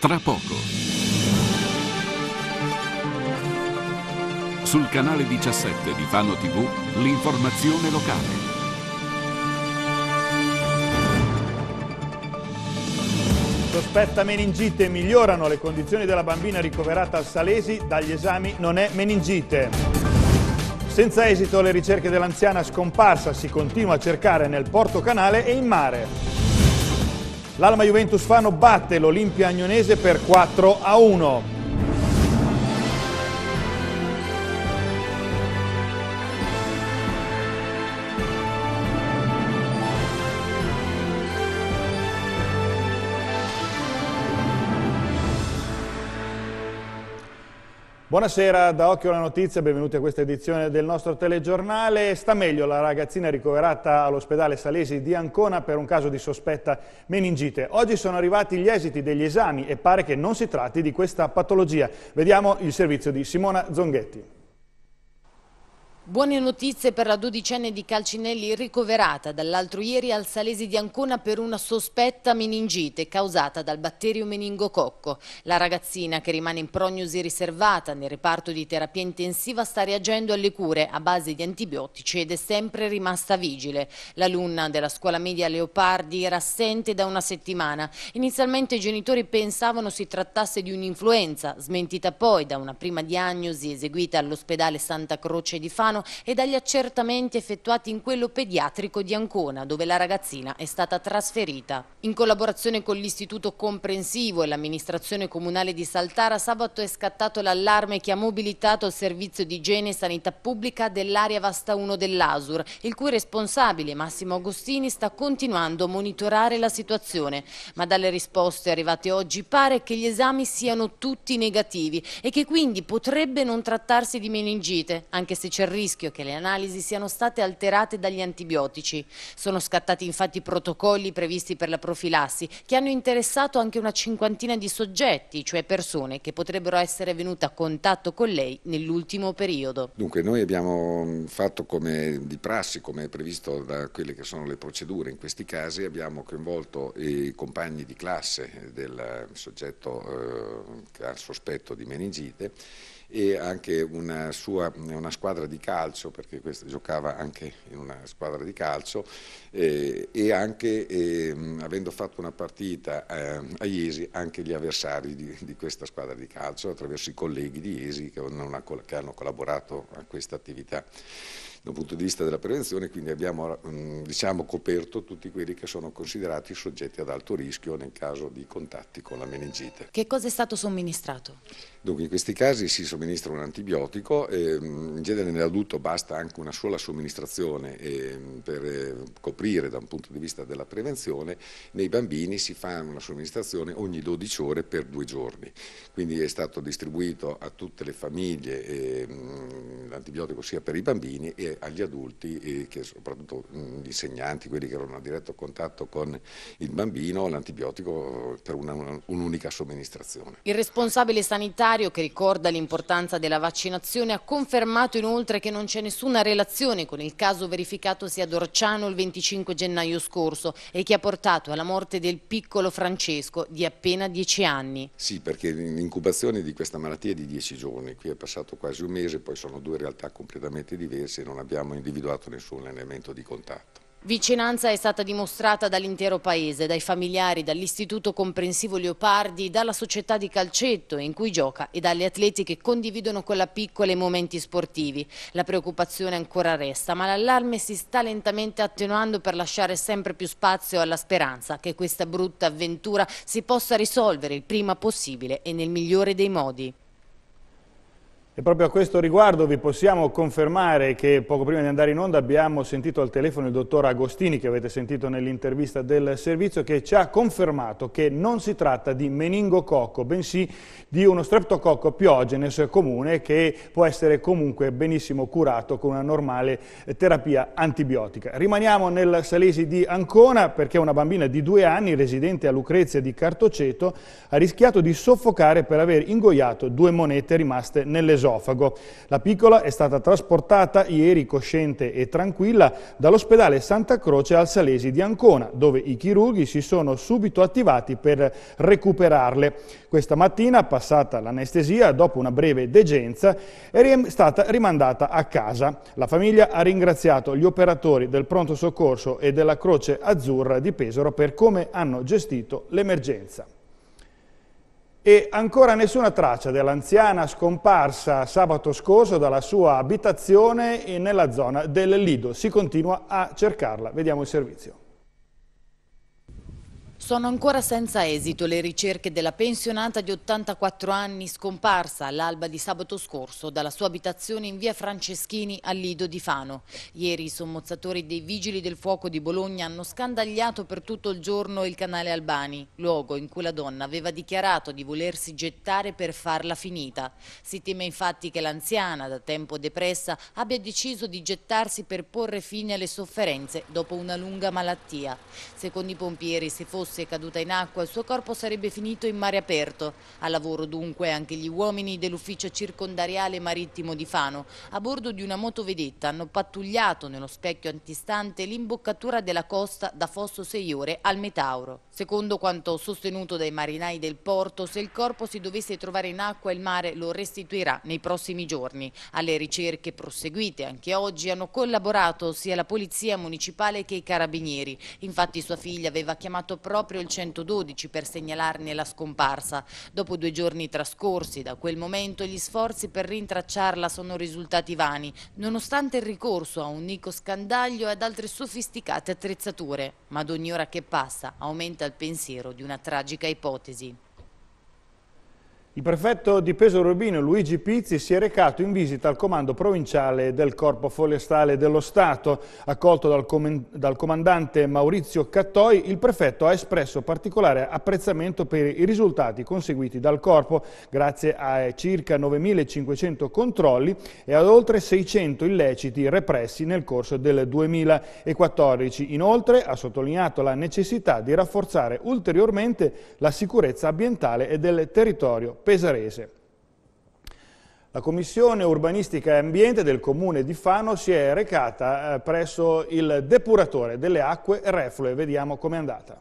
tra poco. Sul canale 17 di Fano TV, l'informazione locale. Sospetta meningite, migliorano le condizioni della bambina ricoverata al Salesi, dagli esami non è meningite. Senza esito le ricerche dell'anziana scomparsa si continua a cercare nel porto canale e in mare. L'Alma Juventus Fano batte l'Olimpia Agnonese per 4 a 1. Buonasera, da Occhio alla Notizia, benvenuti a questa edizione del nostro telegiornale. Sta meglio la ragazzina ricoverata all'ospedale Salesi di Ancona per un caso di sospetta meningite. Oggi sono arrivati gli esiti degli esami e pare che non si tratti di questa patologia. Vediamo il servizio di Simona Zonghetti. Buone notizie per la dodicenne di Calcinelli ricoverata dall'altro ieri al Salesi di Ancona per una sospetta meningite causata dal batterio meningococco. La ragazzina che rimane in prognosi riservata nel reparto di terapia intensiva sta reagendo alle cure a base di antibiotici ed è sempre rimasta vigile. L'alunna della scuola media Leopardi era assente da una settimana. Inizialmente i genitori pensavano si trattasse di un'influenza, smentita poi da una prima diagnosi eseguita all'ospedale Santa Croce di Fano Milano e dagli accertamenti effettuati in quello pediatrico di Ancona, dove la ragazzina è stata trasferita. In collaborazione con l'Istituto Comprensivo e l'amministrazione comunale di Saltara, sabato è scattato l'allarme che ha mobilitato il servizio di igiene e sanità pubblica dell'area Vasta 1 dell'Asur, il cui responsabile Massimo Agostini sta continuando a monitorare la situazione, ma dalle risposte arrivate oggi pare che gli esami siano tutti negativi e che quindi potrebbe non trattarsi di meningite, anche se ci arriva rischio che le analisi siano state alterate dagli antibiotici. Sono scattati infatti protocolli previsti per la profilassi che hanno interessato anche una cinquantina di soggetti, cioè persone che potrebbero essere venute a contatto con lei nell'ultimo periodo. Dunque noi abbiamo mm, fatto come di prassi, come previsto da quelle che sono le procedure in questi casi, abbiamo coinvolto i compagni di classe del soggetto eh, che ha il sospetto di meningite e anche una, sua, una squadra di calcio, perché questa giocava anche in una squadra di calcio, eh, e anche eh, avendo fatto una partita eh, a Iesi, anche gli avversari di, di, questa squadra di calcio, attraverso i colleghi di Iesi che, che hanno collaborato a questa attività dal punto di vista della prevenzione, quindi abbiamo mm, diciamo, coperto tutti quelli che sono considerati soggetti ad alto rischio nel caso di contatti con la meningite. Che cosa è stato somministrato? Dunque in questi casi si somministra un antibiotico, ehm, in genere nell'adulto basta anche una sola somministrazione ehm, per eh, coprire da un punto di vista della prevenzione, nei bambini si fa una somministrazione ogni 12 ore per due giorni, quindi è stato distribuito a tutte le famiglie ehm, l'antibiotico sia per i bambini e agli adulti, eh, che soprattutto gli insegnanti, quelli che erano a diretto contatto con il bambino, l'antibiotico per un'unica somministrazione. Il responsabile sanitario sanitario, che ricorda l'importanza della vaccinazione, ha confermato inoltre che non c'è nessuna relazione con il caso verificatosi ad Orciano il 25 gennaio scorso e che ha portato alla morte del piccolo Francesco di appena 10 anni. Sì, perché l'incubazione di questa malattia è di 10 giorni, qui è passato quasi un mese, poi sono due realtà completamente diverse e non abbiamo individuato nessun elemento di contatto. Vicinanza è stata dimostrata dall'intero paese, dai familiari, dall'Istituto Comprensivo Leopardi, dalla società di calcetto in cui gioca e dalle atleti che condividono con la piccola i momenti sportivi. La preoccupazione ancora resta, ma l'allarme si sta lentamente attenuando per lasciare sempre più spazio alla speranza che questa brutta avventura si possa risolvere il prima possibile e nel migliore dei modi. E proprio a questo riguardo vi possiamo confermare che poco prima di andare in onda abbiamo sentito al telefono il dottor Agostini, che avete sentito nell'intervista del servizio, che ci ha confermato che non si tratta di meningococco, bensì di uno streptococco piogenes comune che può essere comunque benissimo curato con una normale terapia antibiotica. Rimaniamo nel Salesi di Ancona perché una bambina di due anni, residente a Lucrezia di Cartoceto, ha rischiato di soffocare per aver ingoiato due monete rimaste nelle nell'esofago. La piccola è stata trasportata ieri cosciente e tranquilla dall'ospedale Santa Croce al Salesi di Ancona, dove i chirurghi si sono subito attivati per recuperarle. Questa mattina, passata l'anestesia, dopo una breve degenza, è stata rimandata a casa. La famiglia ha ringraziato gli operatori del pronto soccorso e della Croce Azzurra di Pesaro per come hanno gestito l'emergenza e ancora nessuna traccia dell'anziana scomparsa sabato scorso dalla sua abitazione nella zona del Lido. Si continua a cercarla. Vediamo il servizio. Sono ancora senza esito le ricerche della pensionata di 84 anni scomparsa all'alba di sabato scorso dalla sua abitazione in via Franceschini a Lido di Fano. Ieri i sommozzatori dei Vigili del Fuoco di Bologna hanno scandagliato per tutto il giorno il canale Albani, luogo in cui la donna aveva dichiarato di volersi gettare per farla finita. Si teme infatti che l'anziana, da tempo depressa, abbia deciso di gettarsi per porre fine alle sofferenze dopo una lunga malattia. Secondo i pompieri, se fosse fosse caduta in acqua il suo corpo sarebbe finito in mare aperto. A lavoro dunque anche gli uomini dell'ufficio circondariale marittimo di Fano. A bordo di una motovedetta hanno pattugliato nello specchio antistante l'imboccatura della costa da Fosso Seiore al Metauro. Secondo quanto sostenuto dai marinai del porto, se il corpo si dovesse trovare in acqua il mare lo restituirà nei prossimi giorni. Alle ricerche proseguite anche oggi hanno collaborato sia la Polizia Municipale che i Carabinieri. Infatti sua figlia aveva chiamato proprio proprio il 112 per segnalarne la scomparsa. Dopo due giorni trascorsi da quel momento gli sforzi per rintracciarla sono risultati vani, nonostante il ricorso a un nico scandaglio e ad altre sofisticate attrezzature. Ma ad ogni ora che passa aumenta il pensiero di una tragica ipotesi. Il prefetto di Pesaro Rubino, Luigi Pizzi si è recato in visita al comando provinciale del Corpo Forestale dello Stato. Accolto dal, com dal, comandante Maurizio Cattoi, il prefetto ha espresso particolare apprezzamento per i risultati conseguiti dal Corpo, grazie a circa 9.500 controlli e ad oltre 600 illeciti repressi nel corso del 2014. Inoltre ha sottolineato la necessità di rafforzare ulteriormente la sicurezza ambientale e del territorio Pesarese. La Commissione Urbanistica e Ambiente del Comune di Fano si è recata eh, presso il depuratore delle acque reflue. Vediamo com'è andata.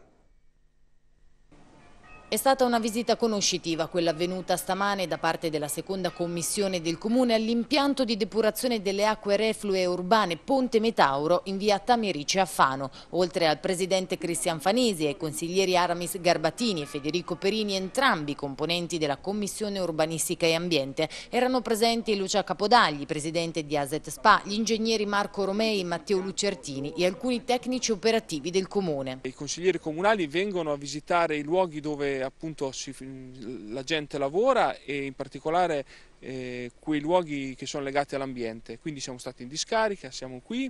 È stata una visita conoscitiva quella avvenuta stamane da parte della seconda commissione del Comune all'impianto di depurazione delle acque reflue urbane Ponte Metauro in via Tamerice a Fano. Oltre al presidente Cristian Fanesi e ai consiglieri Aramis Garbatini e Federico Perini, entrambi componenti della commissione urbanistica e ambiente, erano presenti Lucia Capodagli, presidente di Aset Spa, gli ingegneri Marco Romei e Matteo Lucertini e alcuni tecnici operativi del Comune. I consiglieri comunali vengono a visitare i luoghi dove appunto si, la gente lavora e in particolare eh, quei luoghi che sono legati all'ambiente. Quindi siamo stati in discarica, siamo qui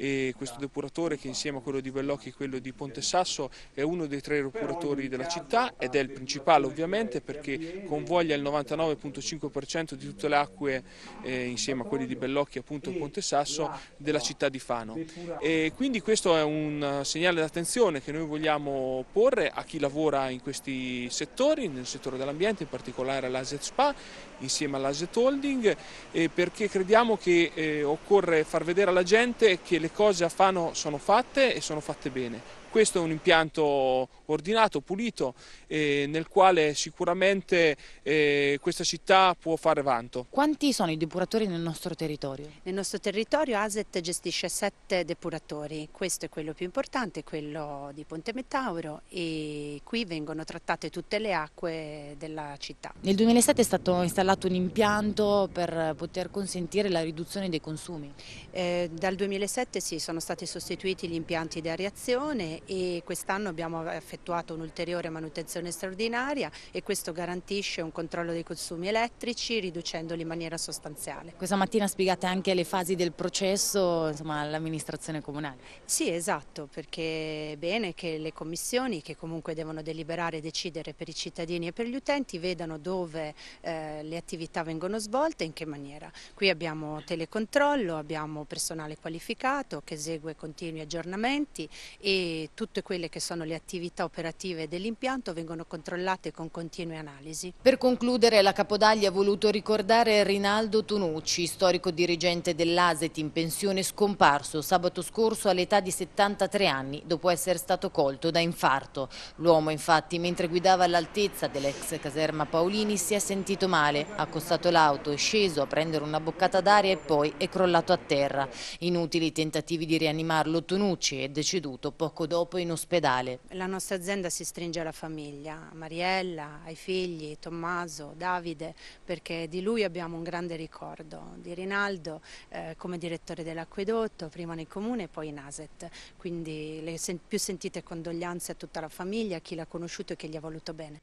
e questo depuratore che insieme a quello di Bellocchi e quello di Ponte Sasso è uno dei tre depuratori della città ed è il principale ovviamente perché convoglia il 99.5% di tutte le acque eh, insieme a quelli di Bellocchi appunto, e Ponte Sasso della città di Fano. E quindi questo è un segnale d'attenzione che noi vogliamo porre a chi lavora in questi settori, nel settore dell'ambiente, in particolare all'AZ Spa insieme all'Aset Holding eh, perché crediamo che eh, occorre far vedere alla gente che le cose a Fano sono fatte e sono fatte bene. Questo è un impianto ordinato, pulito, eh, nel quale sicuramente eh, questa città può fare vanto. Quanti sono i depuratori nel nostro territorio? Nel nostro territorio ASET gestisce sette depuratori, questo è quello più importante, quello di Ponte Metauro e qui vengono trattate tutte le acque della città. Nel 2007 è stato installato un impianto per poter consentire la riduzione dei consumi? Eh, dal 2007 sì, sono stati sostituiti gli impianti di areazione e quest'anno abbiamo effettuato un'ulteriore manutenzione straordinaria e questo garantisce un controllo dei consumi elettrici riducendoli in maniera sostanziale. Questa mattina spiegate anche le fasi del processo all'amministrazione comunale. Sì esatto perché è bene che le commissioni che comunque devono deliberare e decidere per i cittadini e per gli utenti vedano dove eh, le attività vengono svolte e in che maniera. Qui abbiamo telecontrollo, abbiamo personale qualificato che esegue continui aggiornamenti e tutte quelle che sono le attività operative dell'impianto vengono controllate con continue analisi. Per concludere la Capodaglia ha voluto ricordare Rinaldo Tonucci, storico dirigente dell'ASET in pensione scomparso sabato scorso all'età di 73 anni dopo essere stato colto da infarto. L'uomo infatti mentre guidava all'altezza dell'ex caserma Paolini si è sentito male, ha accostato l'auto, è sceso a prendere una boccata d'aria e poi è crollato a terra. Inutili tentativi di rianimarlo Tonucci è deceduto poco dopo dopo in ospedale. La nostra azienda si stringe alla famiglia, a Mariella, ai figli, Tommaso, Davide, perché di lui abbiamo un grande ricordo, di Rinaldo eh, come direttore dell'acquedotto, prima nel comune e poi in ASET. Quindi le sen più sentite condoglianze a tutta la famiglia, a chi l'ha conosciuto e che gli ha voluto bene.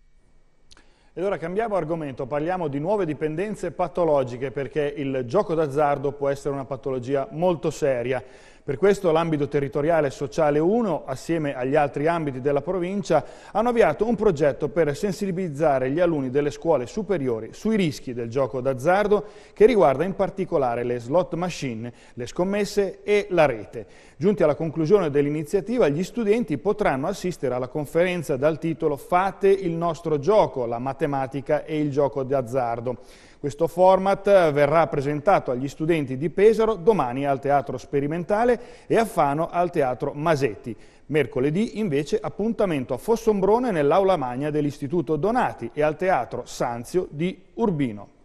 E ora cambiamo argomento, parliamo di nuove dipendenze patologiche perché il gioco d'azzardo può essere una patologia molto seria. Per questo l'ambito territoriale sociale 1, assieme agli altri ambiti della provincia, hanno avviato un progetto per sensibilizzare gli alunni delle scuole superiori sui rischi del gioco d'azzardo che riguarda in particolare le slot machine, le scommesse e la rete. Giunti alla conclusione dell'iniziativa, gli studenti potranno assistere alla conferenza dal titolo Fate il nostro gioco, la matematica e il gioco d'azzardo. Questo format verrà presentato agli studenti di Pesaro domani al Teatro Sperimentale e a Fano al Teatro Masetti. Mercoledì invece appuntamento a Fossombrone nell'Aula Magna dell'Istituto Donati e al Teatro Sanzio di Urbino.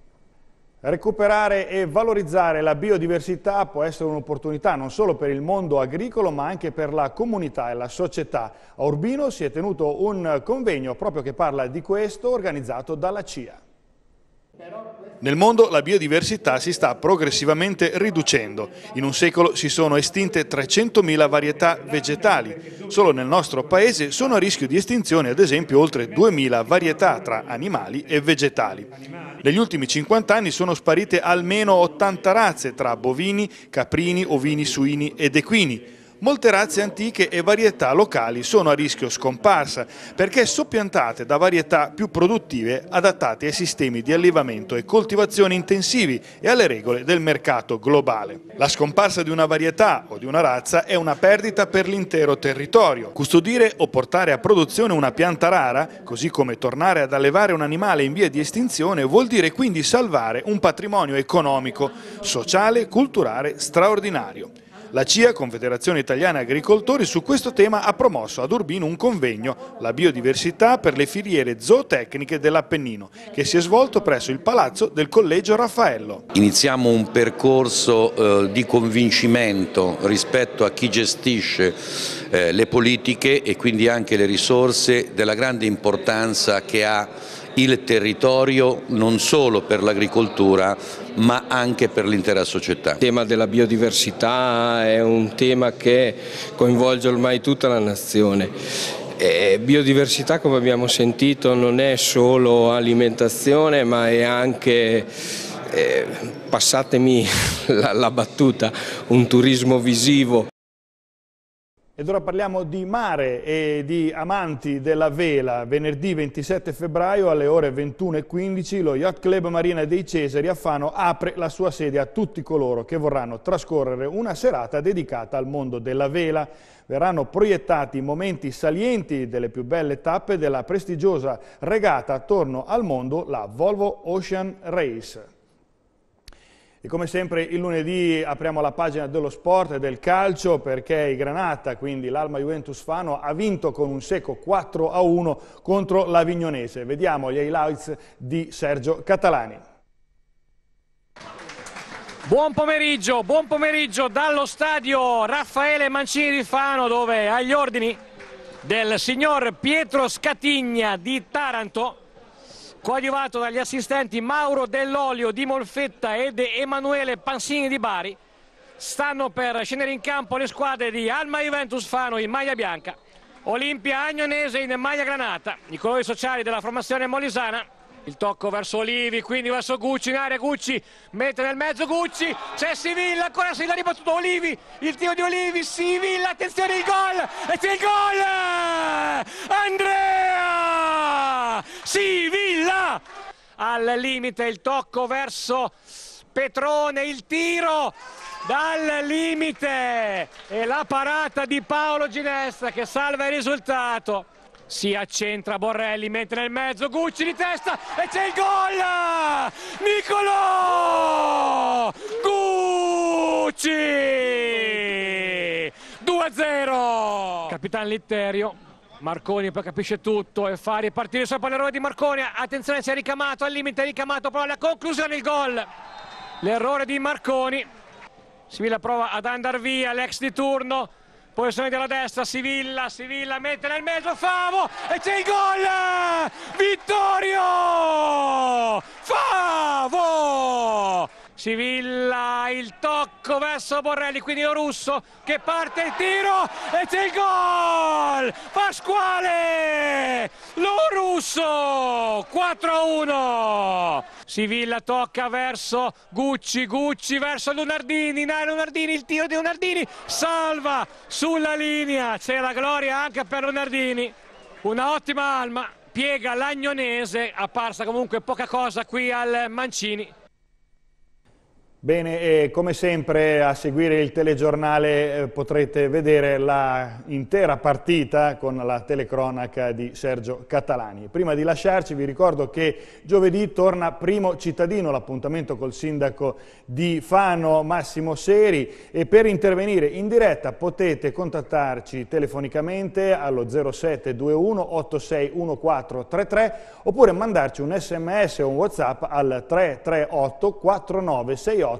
Recuperare e valorizzare la biodiversità può essere un'opportunità non solo per il mondo agricolo ma anche per la comunità e la società. A Urbino si è tenuto un convegno proprio che parla di questo organizzato dalla CIA. Nel mondo la biodiversità si sta progressivamente riducendo. In un secolo si sono estinte 300.000 varietà vegetali. Solo nel nostro paese sono a rischio di estinzione ad esempio oltre 2.000 varietà tra animali e vegetali. Negli ultimi 50 anni sono sparite almeno 80 razze tra bovini, caprini, ovini, suini ed equini molte razze antiche e varietà locali sono a rischio scomparsa perché soppiantate da varietà più produttive adattate ai sistemi di allevamento e coltivazione intensivi e alle regole del mercato globale. La scomparsa di una varietà o di una razza è una perdita per l'intero territorio. Custodire o portare a produzione una pianta rara, così come tornare ad allevare un animale in via di estinzione, vuol dire quindi salvare un patrimonio economico, sociale, culturale straordinario. La CIA, Confederazione Italiana Agricoltori, su questo tema ha promosso ad Urbino un convegno, la biodiversità per le filiere zootecniche dell'Appennino, che si è svolto presso il Palazzo del Collegio Raffaello. Iniziamo un percorso eh, di convincimento rispetto a chi gestisce eh, le politiche e quindi anche le risorse della grande importanza che ha il territorio non solo per l'agricoltura ma anche per l'intera società. Il tema della biodiversità è un tema che coinvolge ormai tutta la nazione. Eh, biodiversità come abbiamo sentito non è solo alimentazione ma è anche, eh, passatemi la, la battuta, un turismo visivo ed ora parliamo di mare e di amanti della vela. Venerdì 27 febbraio alle ore 21.15 lo Yacht Club Marina dei Cesari a Fano apre la sua sede a tutti coloro che vorranno trascorrere una serata dedicata al mondo della vela. Verranno proiettati momenti salienti delle più belle tappe della prestigiosa regata attorno al mondo, la Volvo Ocean Race. E come sempre il lunedì apriamo la pagina dello sport e del calcio perché i Granata, quindi l'Alma Juventus Fano, ha vinto con un secco 4 a 1 contro l'Avignonese. Vediamo gli highlights di Sergio Catalani. Buon pomeriggio, buon pomeriggio dallo stadio Raffaele Mancini di Fano dove agli ordini del signor Pietro Scatigna di Taranto coadiuvato dagli assistenti Mauro Dell'Olio di Molfetta ed Emanuele Pansini di Bari. Stanno per scendere in campo le squadre di Alma Juventus Fano in maglia bianca, Olimpia Agnonese in maglia granata. I colori sociali della formazione molisana il tocco verso Olivi, quindi verso Gucci, in area Gucci, mette nel mezzo Gucci, c'è Sivilla, ancora Sivilla ribattuto Olivi, il tiro di Olivi, Sivilla, attenzione il gol, e c'è il gol! Andrea! Sivilla! Al limite il tocco verso Petrone, il tiro dal limite e la parata di Paolo Ginestra che salva il risultato si accentra Borrelli, mentre nel mezzo Gucci di testa e c'è il gol! Nicolò Gucci! 2-0! Capitano Litterio, Marconi poi capisce tutto e fa ripartire sopra l'errore di Marconi, attenzione si è ricamato, al limite è ricamato, però alla conclusione il gol! L'errore di Marconi, Sivilla prova ad andare via, l'ex di turno, Posizione della destra, Sivilla, Sivilla mette nel mezzo Favo e c'è il gol! Vittorio! Favo! Sivilla, il tocco verso Borrelli, quindi lo russo che parte il tiro e c'è il gol! Pasquale! Lo russo! 4-1! Sivilla tocca verso Gucci, Gucci verso Lunardini, no, Lunardini, il tiro di Lunardini, salva sulla linea, c'è la gloria anche per Lunardini, una ottima alma, piega l'agnonese, apparsa comunque poca cosa qui al Mancini. Bene, e come sempre a seguire il telegiornale eh, potrete vedere l'intera partita con la telecronaca di Sergio Catalani. Prima di lasciarci vi ricordo che giovedì torna Primo Cittadino, l'appuntamento col sindaco di Fano Massimo Seri e per intervenire in diretta potete contattarci telefonicamente allo 0721 861433 oppure mandarci un sms o un whatsapp al 338 4968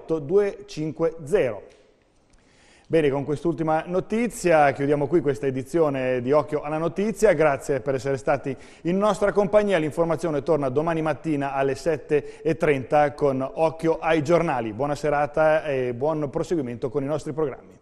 Bene, con quest'ultima notizia chiudiamo qui questa edizione di Occhio alla Notizia. Grazie per essere stati in nostra compagnia. L'informazione torna domani mattina alle 7.30 con Occhio ai giornali. Buona serata e buon proseguimento con i nostri programmi.